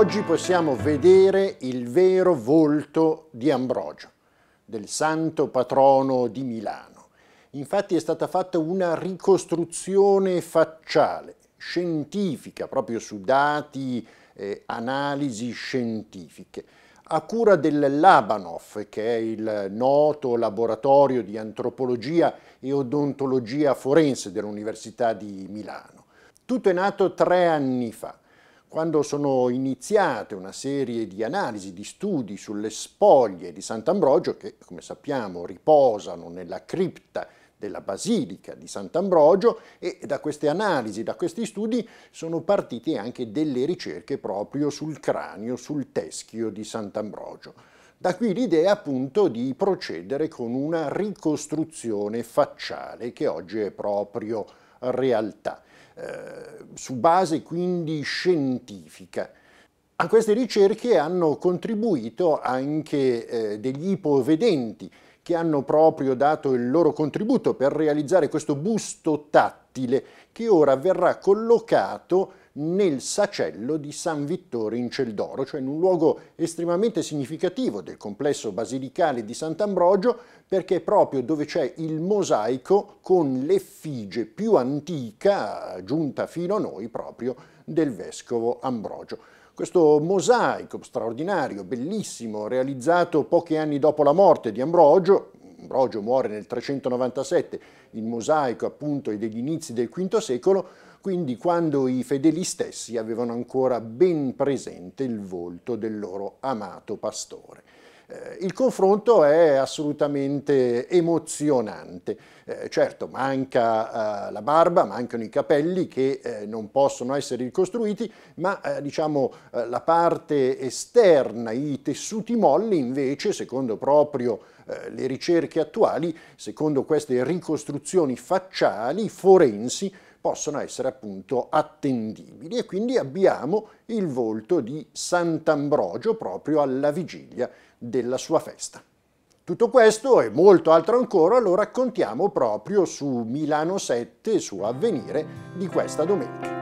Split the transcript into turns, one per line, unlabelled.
Oggi possiamo vedere il vero volto di Ambrogio, del santo patrono di Milano. Infatti è stata fatta una ricostruzione facciale, scientifica, proprio su dati, eh, analisi scientifiche, a cura del Labanov, che è il noto laboratorio di antropologia e odontologia forense dell'Università di Milano. Tutto è nato tre anni fa quando sono iniziate una serie di analisi, di studi sulle spoglie di Sant'Ambrogio, che come sappiamo riposano nella cripta della Basilica di Sant'Ambrogio e da queste analisi, da questi studi sono partite anche delle ricerche proprio sul cranio, sul teschio di Sant'Ambrogio. Da qui l'idea appunto di procedere con una ricostruzione facciale che oggi è proprio realtà. Eh, su base quindi scientifica. A queste ricerche hanno contribuito anche eh, degli ipovedenti che hanno proprio dato il loro contributo per realizzare questo busto tattile che ora verrà collocato nel sacello di San Vittore in Celdoro, cioè in un luogo estremamente significativo del complesso basilicale di Sant'Ambrogio, perché è proprio dove c'è il mosaico con l'effigie più antica, giunta fino a noi proprio, del vescovo Ambrogio. Questo mosaico straordinario, bellissimo, realizzato pochi anni dopo la morte di Ambrogio, Ambrogio muore nel 397 in mosaico appunto e degli inizi del V secolo, quindi quando i fedeli stessi avevano ancora ben presente il volto del loro amato pastore. Eh, il confronto è assolutamente emozionante. Eh, certo, manca eh, la barba, mancano i capelli che eh, non possono essere ricostruiti, ma eh, diciamo eh, la parte esterna, i tessuti molli invece, secondo proprio le ricerche attuali, secondo queste ricostruzioni facciali forensi, possono essere appunto attendibili e quindi abbiamo il volto di Sant'Ambrogio proprio alla vigilia della sua festa. Tutto questo e molto altro ancora lo raccontiamo proprio su Milano 7, su Avvenire di questa domenica.